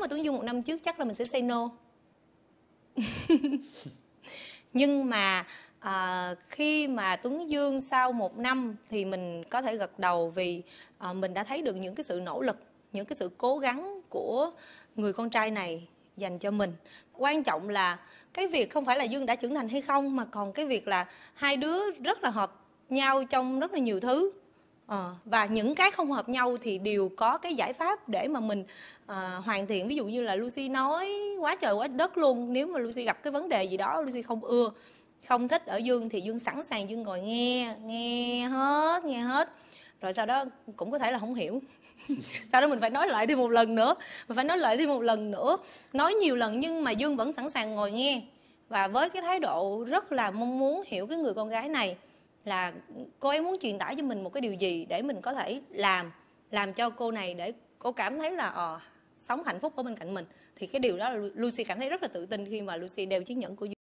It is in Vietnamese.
mà Tuấn Dung một năm trước chắc là mình sẽ say no nhưng mà à, khi mà Tuấn Dương sau một năm thì mình có thể gật đầu vì à, mình đã thấy được những cái sự nỗ lực những cái sự cố gắng của người con trai này dành cho mình quan trọng là cái việc không phải là dương đã trưởng thành hay không mà còn cái việc là hai đứa rất là hợp nhau trong rất là nhiều thứ Ờ, và những cái không hợp nhau thì đều có cái giải pháp để mà mình à, hoàn thiện ví dụ như là Lucy nói quá trời quá đất luôn nếu mà Lucy gặp cái vấn đề gì đó Lucy không ưa không thích ở Dương thì Dương sẵn sàng Dương ngồi nghe nghe hết nghe hết rồi sau đó cũng có thể là không hiểu sau đó mình phải nói lại thêm một lần nữa mình phải nói lại thêm một lần nữa nói nhiều lần nhưng mà Dương vẫn sẵn sàng ngồi nghe và với cái thái độ rất là mong muốn hiểu cái người con gái này là cô ấy muốn truyền tải cho mình một cái điều gì để mình có thể làm làm cho cô này để cô cảm thấy là ờ sống hạnh phúc ở bên cạnh mình thì cái điều đó là Lucy cảm thấy rất là tự tin khi mà Lucy đeo chiếc nhẫn của